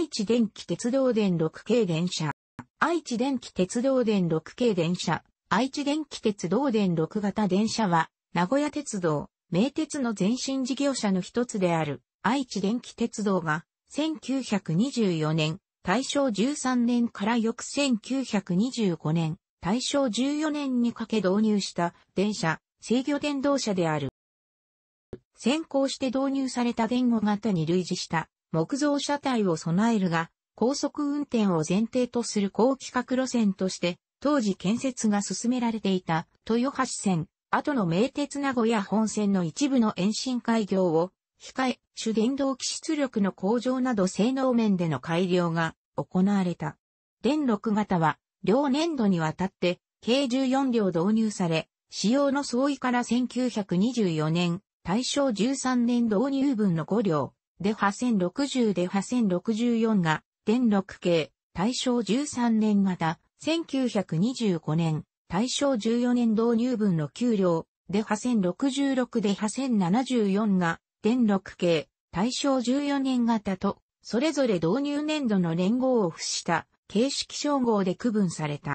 愛知電気鉄道電6系電車。愛知電気鉄道電6系電車。愛知電気鉄道電6型電車は、名古屋鉄道、名鉄の前身事業者の一つである、愛知電気鉄道が、1924年、大正13年から翌1925年、大正14年にかけ導入した電車、制御電動車である。先行して導入された電語型に類似した木造車体を備えるが、高速運転を前提とする高規格路線として、当時建設が進められていた豊橋線、後の名鉄名古屋本線の一部の延伸開業を控え、主電動機出力の向上など性能面での改良が行われた。電6型は、両年度にわたって、計14両導入され、使用の相違から1924年、大正13年導入分の5両、デハ1060デハ1064が、電6系、大正13年型、1925年、大正14年導入分の給料、デハ1066デハ1074が、電6系、大正14年型と、それぞれ導入年度の連合を付した形式称号で区分された。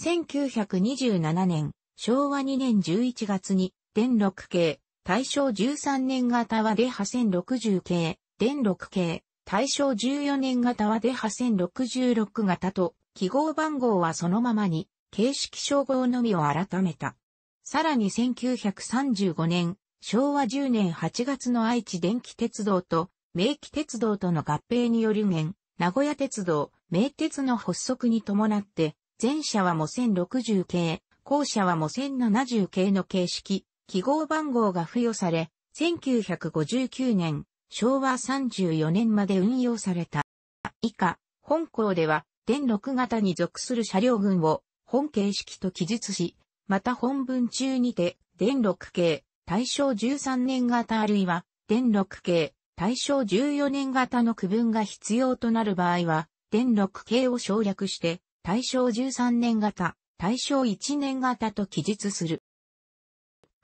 1927年、昭和2年11月に、電6系、大正13年型はデハ1060系、電6系、大正14年型はデハ1066型と、記号番号はそのままに、形式称号のみを改めた。さらに1935年、昭和10年8月の愛知電気鉄道と、明記鉄道との合併による現、名古屋鉄道、名鉄の発足に伴って、前者はも1060系、後者はも1070系の形式、記号番号が付与され、1959年、昭和34年まで運用された。以下、本校では、電6型に属する車両群を本形式と記述し、また本文中にて、電6系、大正13年型あるいは、電6系、大正14年型の区分が必要となる場合は、電6系を省略して、大正13年型、大正1年型と記述する。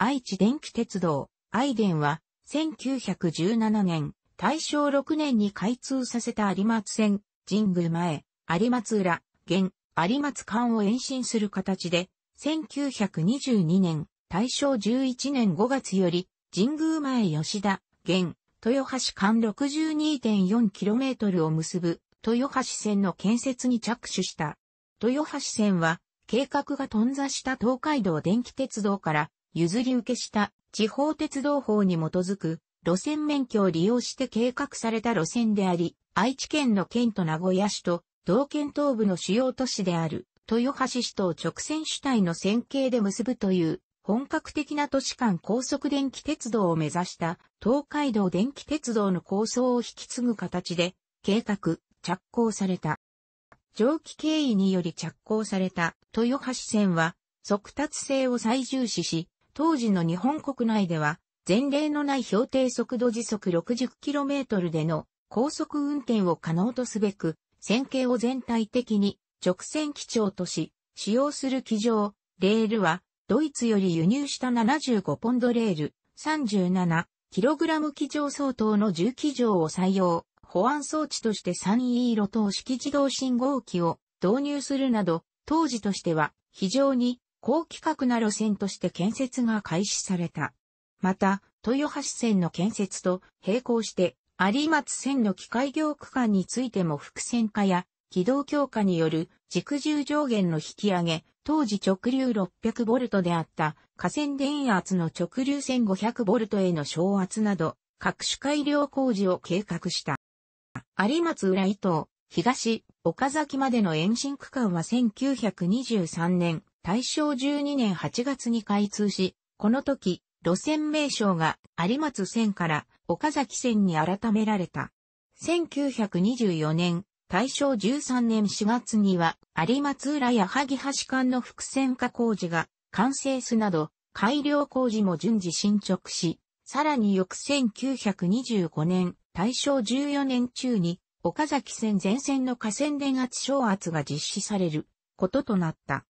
愛知電気鉄道、愛電は、1917年、大正6年に開通させた有松線、神宮前、有松裏、現、有松間を延伸する形で、1922年、大正11年5月より、神宮前吉田、現、豊橋間 62.4km を結ぶ、豊橋線の建設に着手した。豊橋線は、計画が頓挫した東海道電気鉄道から譲り受けした地方鉄道法に基づく路線免許を利用して計画された路線であり、愛知県の県と名古屋市と同県東部の主要都市である豊橋市と直線主体の線形で結ぶという本格的な都市間高速電気鉄道を目指した東海道電気鉄道の構想を引き継ぐ形で計画、着工された。蒸気経緯により着工された豊橋線は速達性を最重視し、当時の日本国内では、前例のない標定速度時速 60km での高速運転を可能とすべく、線形を全体的に直線基調とし、使用する基上、レールは、ドイツより輸入した75ポンドレール、37kg 基上相当の重基場を採用、保安装置として 3E 路等式自動信号機を導入するなど、当時としては非常に高規格な路線として建設が開始された。また、豊橋線の建設と並行して、有松線の機械業区間についても複線化や軌道強化による軸重上限の引き上げ、当時直流 600V であった河川電圧の直流 1500V への昇圧など、各種改良工事を計画した。有松浦伊東、東、岡崎までの延伸区間は1923年大正12年8月に開通し、この時、路線名称が有松線から岡崎線に改められた。1924年、大正13年4月には、有松浦や萩橋間の複線化工事が完成すなど、改良工事も順次進捗し、さらに翌1925年、大正14年中に、岡崎線全線の河川電圧昇圧が実施されることとなった。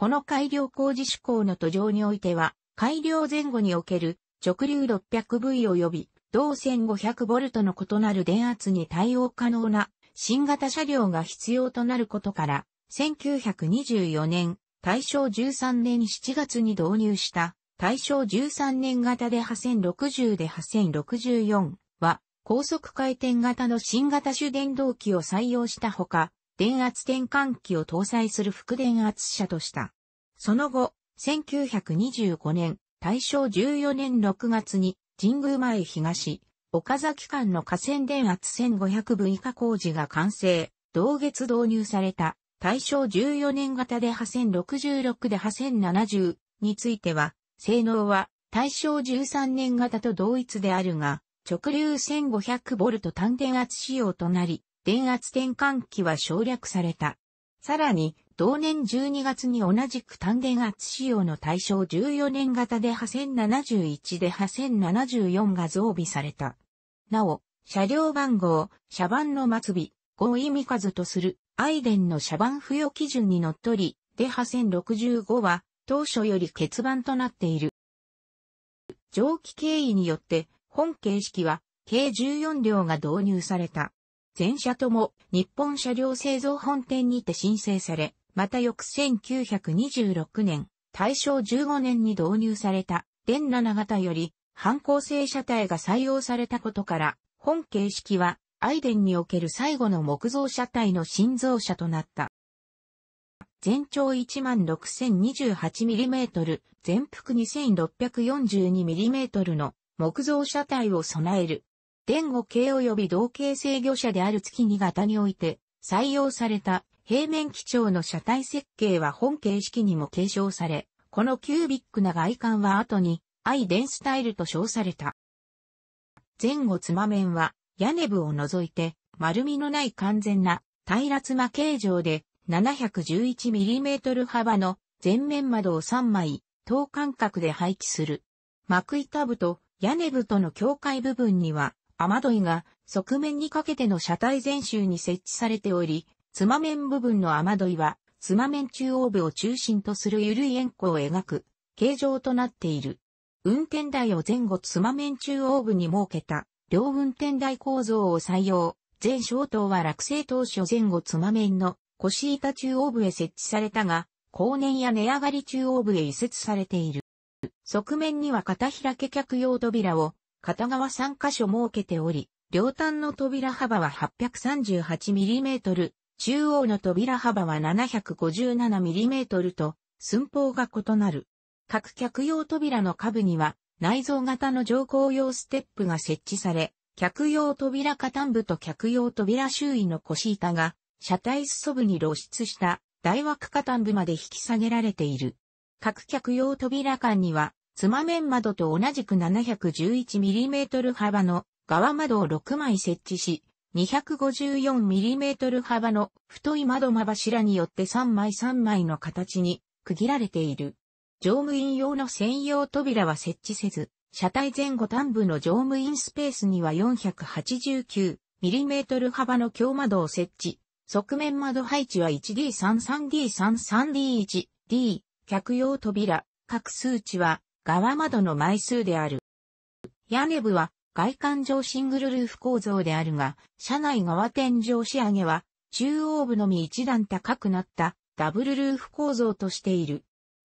この改良工事志工の途上においては、改良前後における直流 600V 及び同 1500V の異なる電圧に対応可能な新型車両が必要となることから、1924年、大正13年7月に導入した大正13年型で8060で8064は高速回転型の新型手電動機を採用したほか、電圧転換器を搭載する副電圧車とした。その後、1925年、大正14年6月に、神宮前東、岡崎間の河川電圧1500分以下工事が完成、同月導入された、大正14年型で破線66で破線70については、性能は大正13年型と同一であるが、直流 1500V 単電圧仕様となり、電圧転換器は省略された。さらに、同年12月に同じく単電圧仕様の対象14年型で破線71で破線74が増備された。なお、車両番号、車番の末尾、合意味数とする、アイデンの車番付与基準にのっとり、で破線65は、当初より欠番となっている。蒸気経緯によって、本形式は、計14両が導入された。全車とも日本車両製造本店にて申請され、また翌1926年、大正15年に導入された、電7型より、反抗性車体が採用されたことから、本形式は、アイデンにおける最後の木造車体の新造車となった。全長 16,028mm、全幅 2642mm の木造車体を備える前後系及び同型制御車である月2型において採用された平面基調の車体設計は本形式にも継承され、このキュービックな外観は後にアイデンスタイルと称された。前後つま面は屋根部を除いて丸みのない完全な平らつま形状で 711mm 幅の前面窓を3枚等間隔で配置する。幕板部と屋根部との境界部分には雨どいが側面にかけての車体全周に設置されており、つま面部分の雨どいは、つま面中央部を中心とする緩い円弧を描く形状となっている。運転台を前後つま面中央部に設けた両運転台構造を採用。前小塔は落成当初前後つま面の腰板中央部へ設置されたが、後年や値上がり中央部へ移設されている。側面には片開け客用扉を片側3箇所設けており、両端の扉幅は 838mm、中央の扉幅は 757mm と、寸法が異なる。各客用扉の下部には、内蔵型の乗降用ステップが設置され、客用扉下端部と客用扉周囲の腰板が、車体裾部に露出した大枠下端部まで引き下げられている。各客用扉間には、つま面窓と同じく 711mm 幅の側窓を6枚設置し、254mm 幅の太い窓間柱によって3枚3枚の形に区切られている。乗務員用の専用扉は設置せず、車体前後端部の乗務員スペースには 489mm 幅の強窓を設置。側面窓配置は 1D33D33D1D 客用扉、各数値は側窓の枚数である。屋根部は外観上シングルルーフ構造であるが、車内側天井仕上げは中央部のみ一段高くなったダブルルーフ構造としている。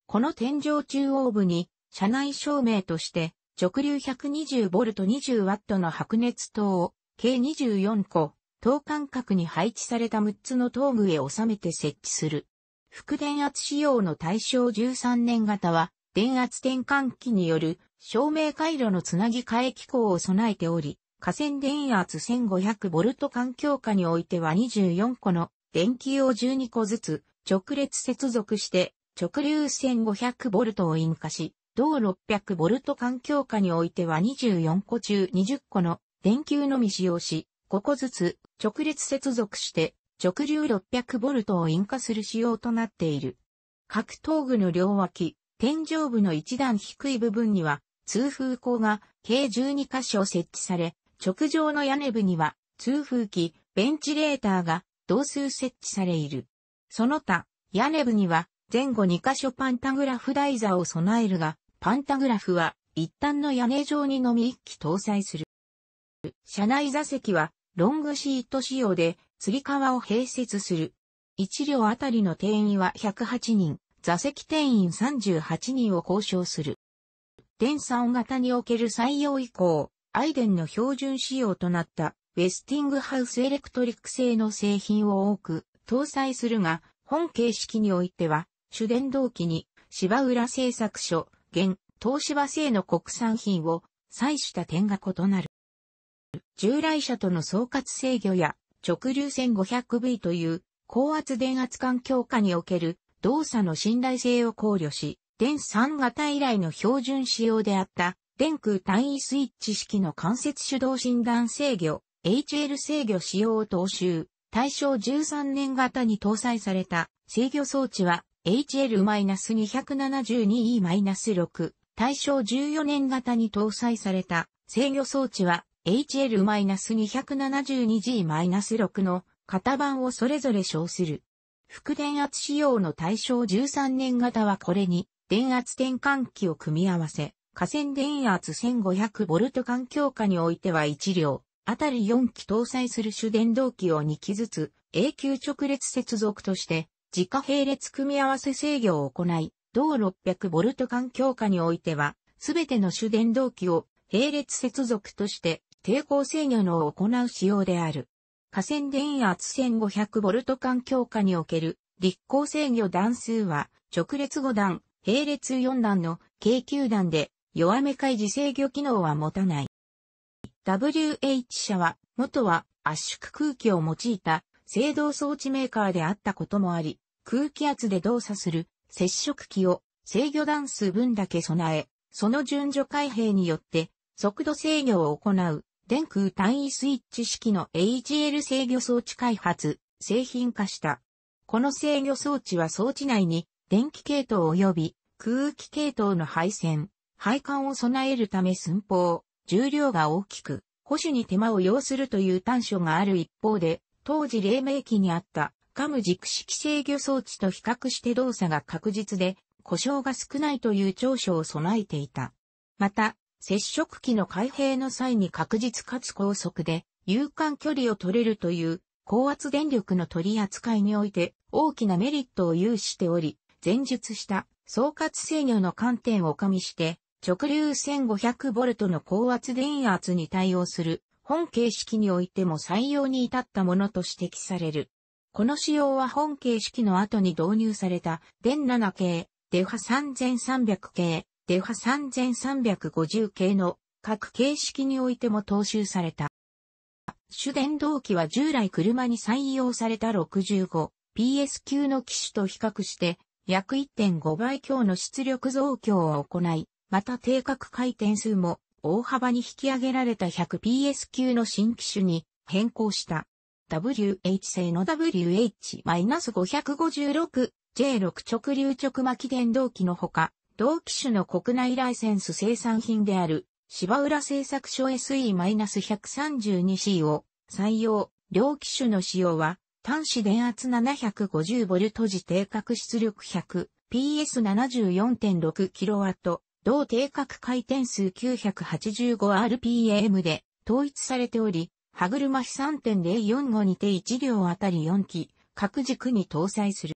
この天井中央部に車内照明として直流 120V20W の白熱灯を計24個、等間隔に配置された6つの灯具へ収めて設置する。副電圧仕様の対象13年型は電圧転換器による照明回路のつなぎ替え機構を備えており、河川電圧 1500V 環境下においては24個の電球を12個ずつ直列接続して直流 1500V を引火し、同 600V 環境下においては24個中20個の電球のみ使用し、5個ずつ直列接続して直流 600V を引火する仕様となっている。各頭具の両脇、天井部の一段低い部分には通風口が計12箇所設置され、直上の屋根部には通風機、ベンチレーターが同数設置されいる。その他、屋根部には前後2箇所パンタグラフ台座を備えるが、パンタグラフは一旦の屋根上にのみ一機搭載する。車内座席はロングシート仕様で、釣り革を併設する。1両あたりの定員は108人。座席定員38人を交渉する。電産型における採用以降、アイデンの標準仕様となったウェスティングハウスエレクトリック製の製品を多く搭載するが、本形式においては、主電動機に芝浦製作所、現、東芝製の国産品を採した点が異なる。従来車との総括制御や直流線 500V という高圧電圧環境下における動作の信頼性を考慮し、電3型以来の標準仕様であった、電空単位スイッチ式の間接手動診断制御、HL 制御仕様を踏襲、対象13年型に搭載された制御装置は HL-272E-6、対象14年型に搭載された制御装置は HL-272G-6 の型番をそれぞれ称する。副電圧仕様の対象13年型はこれに、電圧転換器を組み合わせ、河川電圧 1500V 環境下においては1両、あたり4機搭載する主電動機を2機ずつ、永久直列接続として、自家並列組み合わせ制御を行い、同 600V 環境下においては、すべての主電動機を並列接続として、抵抗制御のを行う仕様である。下線電圧 1500V 間強化における立候制御段数は直列5段、並列4段の計9段で弱め開示制御機能は持たない。WH 社は元は圧縮空気を用いた制動装置メーカーであったこともあり、空気圧で動作する接触器を制御段数分だけ備え、その順序開閉によって速度制御を行う電空単位スイッチ式の a g l 制御装置開発、製品化した。この制御装置は装置内に電気系統及び空気系統の配線、配管を備えるため寸法、重量が大きく、保守に手間を要するという短所がある一方で、当時黎明期にあったカム軸式制御装置と比較して動作が確実で、故障が少ないという長所を備えていた。また、接触機の開閉の際に確実かつ高速で、有感距離を取れるという、高圧電力の取り扱いにおいて大きなメリットを有しており、前述した総括制御の観点を加味して、直流 1500V の高圧電圧に対応する本形式においても採用に至ったものと指摘される。この仕様は本形式の後に導入された電7系、デファ3300系、デファ3350系の各形式においても踏襲された。主電動機は従来車に採用された 65PS 級の機種と比較して約1.5倍強の出力増強を行い、また定格回転数も大幅に引き上げられた 100PS 級の新機種に変更した。WH 製の WH-556J6 直流直巻電動機のほか、同機種の国内ライセンス生産品である、芝浦製作所 SE-132C を採用、両機種の使用は、端子電圧 750V 時定格出力 100PS74.6kW、同定格回転数 985rpm で統一されており、歯車比3.045にて1両あたり4機、各軸に搭載する。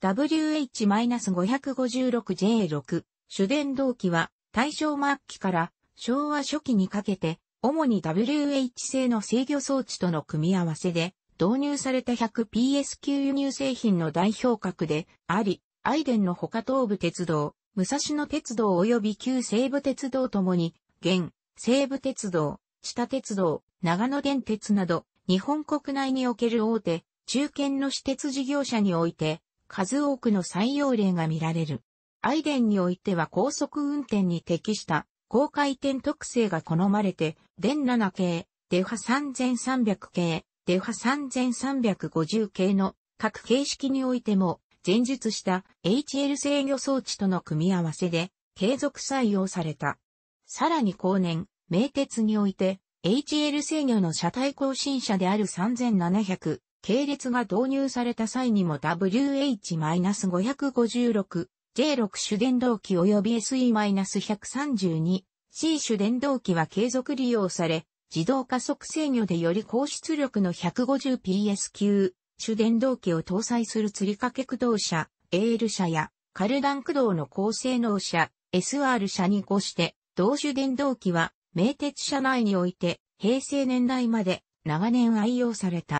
WH-556J6 主電動機は大正末期から昭和初期にかけて主に WH 製の制御装置との組み合わせで導入された 100PS 級輸入製品の代表格であり、アイデンの他東武鉄道、武蔵野鉄道及び旧西武鉄道ともに、現、西武鉄道、地下鉄道、長野電鉄など、日本国内における大手、中堅の私鉄事業者において、数多くの採用例が見られる。アイデンにおいては高速運転に適した高回転特性が好まれて、デン7系、デファ3300系、デファ3350系の各形式においても、前述した HL 制御装置との組み合わせで継続採用された。さらに後年、名鉄において HL 制御の車体更新車である3700、系列が導入された際にも WH-556、J6 主電動機及び SE-132、C 主電動機は継続利用され、自動加速制御でより高出力の 150PS 級、主電動機を搭載する吊り掛け駆動車、AL 車や、カルダン駆動の高性能車、SR 車に越して、同種電動機は、名鉄車内において、平成年代まで長年愛用された。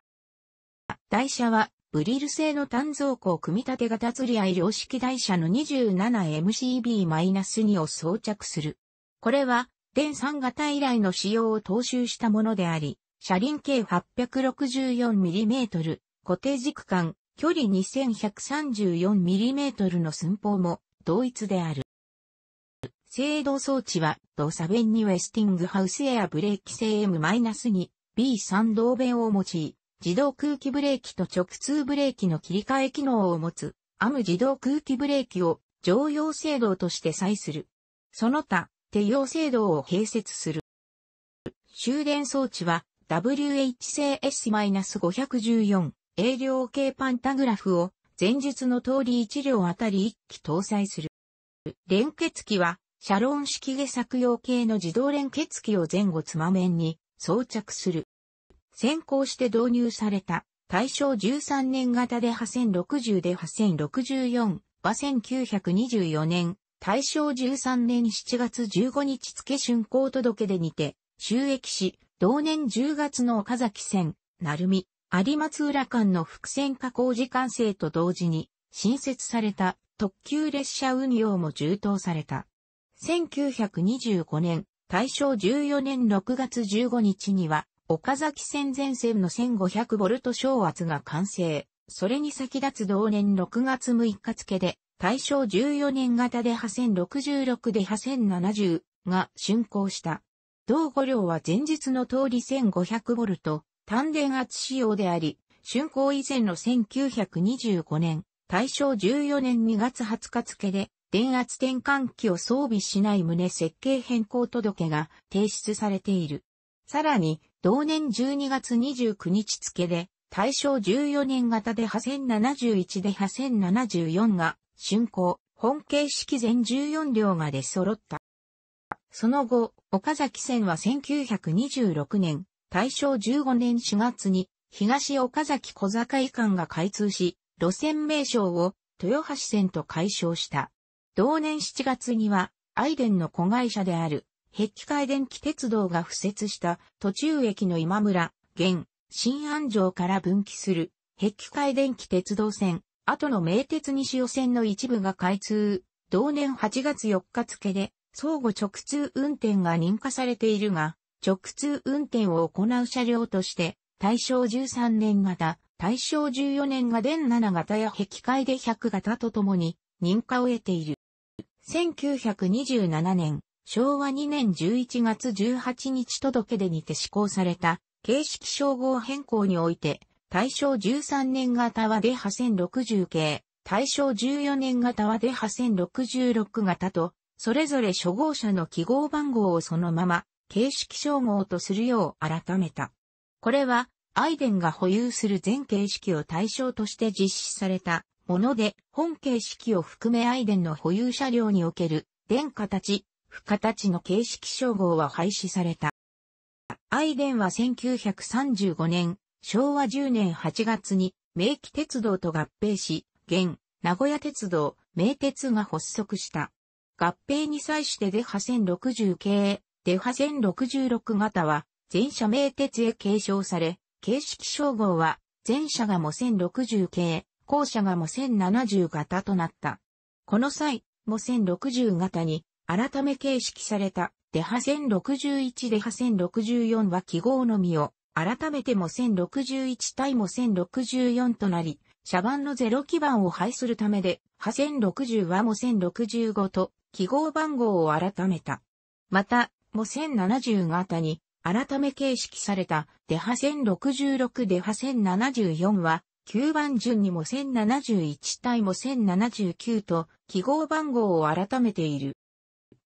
台車は、ブリル製の単造鋼組み立て型釣り合い量式台車の 27MCB-2 を装着する。これは、電3型以来の仕様を踏襲したものであり、車輪径 864mm、固定軸間、距離 2134mm の寸法も同一である。制動装置は、動作弁にウェスティングハウスエアブレーキ製 M-2B3 動弁を用い、自動空気ブレーキと直通ブレーキの切り替え機能を持つ、アム自動空気ブレーキを常用制動として採する。その他、手用制動を併設する。終電装置は WHCS-514 A 量系パンタグラフを前述の通り1両あたり1機搭載する。連結機は、シャロン式下作用系の自動連結機を前後つま面に装着する。先行して導入された大正13年型で8 0 6 0で8 0 6 4は1924年、大正13年7月15日付春行届でにて、収益し、同年10月の岡崎線、鳴海、有松浦間の伏線加工時間制と同時に、新設された特急列車運用も充当された。1925年、大正14年6月15日には、岡崎線前線の 1500V 小圧が完成。それに先立つ同年6月6日付で、大正14年型で破線66で破線70が竣工した。同五両は前日の通り 1500V、単電圧仕様であり、竣工以前の1925年、大正14年2月20日付で、電圧転換器を装備しない旨設計変更届が提出されている。さらに、同年12月29日付で、大正14年型で8 0 71で8 0 74が、竣工、本形式全14両が出揃った。その後、岡崎線は1926年、大正15年4月に、東岡崎小坂井間が開通し、路線名称を豊橋線と解消した。同年7月には、アイデンの子会社である壁海電気鉄道が付設した途中駅の今村、現、新安城から分岐する壁海電気鉄道線、後の名鉄西予線の一部が開通、同年8月4日付で相互直通運転が認可されているが、直通運転を行う車両として、大正13年型、大正14年が電7型や壁海で100型とともに認可を得ている。1927年、昭和2年11月18日届でにて施行された、形式称号変更において、大正13年型はデハ1060系、大正14年型はデハ1066型と、それぞれ初号車の記号番号をそのまま、形式称号とするよう改めた。これは、アイデンが保有する全形式を対象として実施されたもので、本形式を含めアイデンの保有車両における、電化たち、不形の形式称号は廃止された。アイデンは1935年、昭和10年8月に、名機鉄道と合併し、現、名古屋鉄道、名鉄が発足した。合併に際してデハ1060系、デハ1066型は、全社名鉄へ継承され、形式称号は、全社がも1060系、後社がも1070型となった。この際、も1060型に、改め形式された、デハ1061デハ1064は記号のみを、改めても1061対も1064となり、社番の0基盤を配するためで、ハ1060はも1065と、記号番号を改めた。また、も1070型に、改め形式された、デハ1066デハ1074は、9番順にも1071対も1079と記号番号を改めている。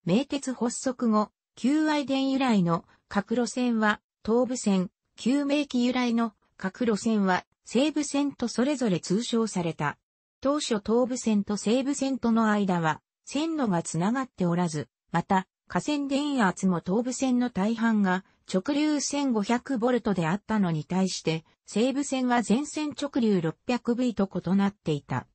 名鉄発足後、旧愛電由来の各路線は東部線、旧名機由来の各路線は西部線とそれぞれ通称された。当初東部線と西部線との間は線路がつながっておらず、また河川電圧も東部線の大半が直流 1500V であったのに対して西部線は全線直流 600V と異なっていた。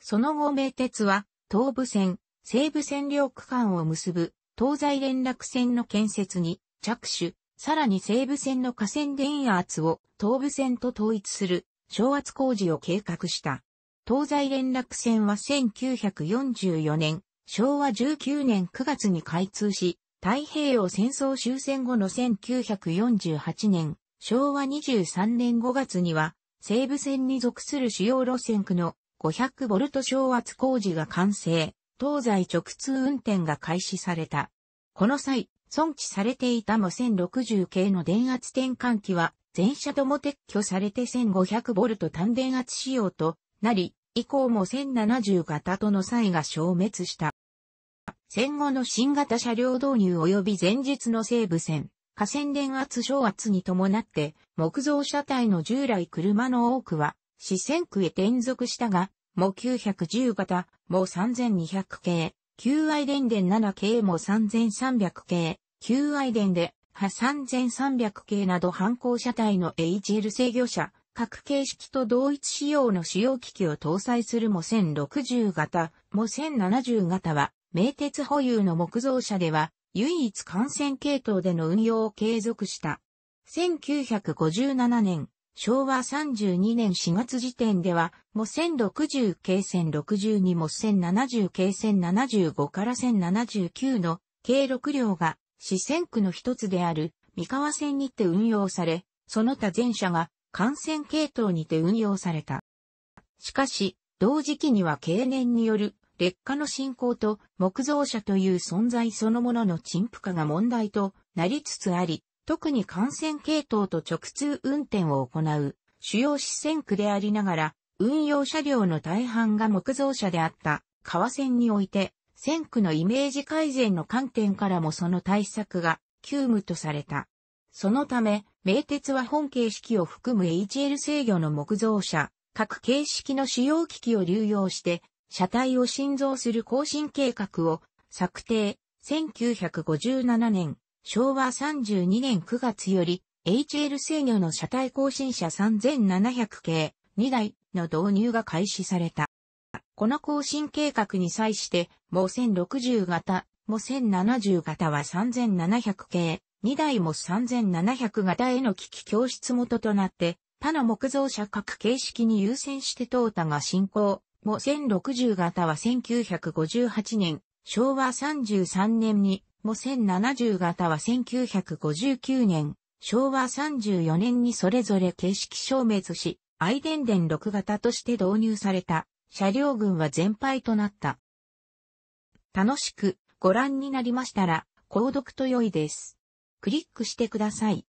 その後名鉄は東部線、西部占領区間を結ぶ東西連絡線の建設に着手、さらに西部線の河川電圧を東部線と統一する昇圧工事を計画した。東西連絡線は1944年、昭和19年9月に開通し、太平洋戦争終戦後の1948年、昭和23年5月には、西部線に属する主要路線区の500ボルト昇圧工事が完成。東西直通運転が開始された。この際、存置されていたも1060系の電圧転換器は、全車とも撤去されて 1500V 単電圧仕様となり、以降も1070型との際が消滅した。戦後の新型車両導入及び前日の西部線、河川電圧昇圧に伴って、木造車体の従来車の多くは、四川区へ転属したが、も910型、も3200系、旧愛電電7系も3300系、旧愛電で、は3300系など反抗車体の HL 制御車、各形式と同一仕様の使用機器を搭載するも1060型、も1070型は、名鉄保有の木造車では、唯一感染系統での運用を継続した。1957年、昭和32年4月時点では、も1060系線62も1070系線75から1079の計6両が四川区の一つである三河線にて運用され、その他全車が幹線系統にて運用された。しかし、同時期には経年による劣化の進行と木造車という存在そのものの陳腐化が問題となりつつあり、特に幹線系統と直通運転を行う主要支線区でありながら、運用車両の大半が木造車であった川線において、線区のイメージ改善の観点からもその対策が急務とされた。そのため、名鉄は本形式を含む HL 制御の木造車、各形式の使用機器を流用して、車体を新造する更新計画を策定、1957年昭和32年9月より HL 制御の車体更新車3700系2台の導入が開始された。この更新計画に際して、も1060型、も1070型は3700系、2台も3700型への機器教室元となって、他の木造車各形式に優先してトーが進行。も1060型は1958年、昭和33年にも1070型は1959年、昭和34年にそれぞれ形式消滅し、アイデンデン6型として導入された車両群は全廃となった。楽しくご覧になりましたら、購読と良いです。クリックしてください。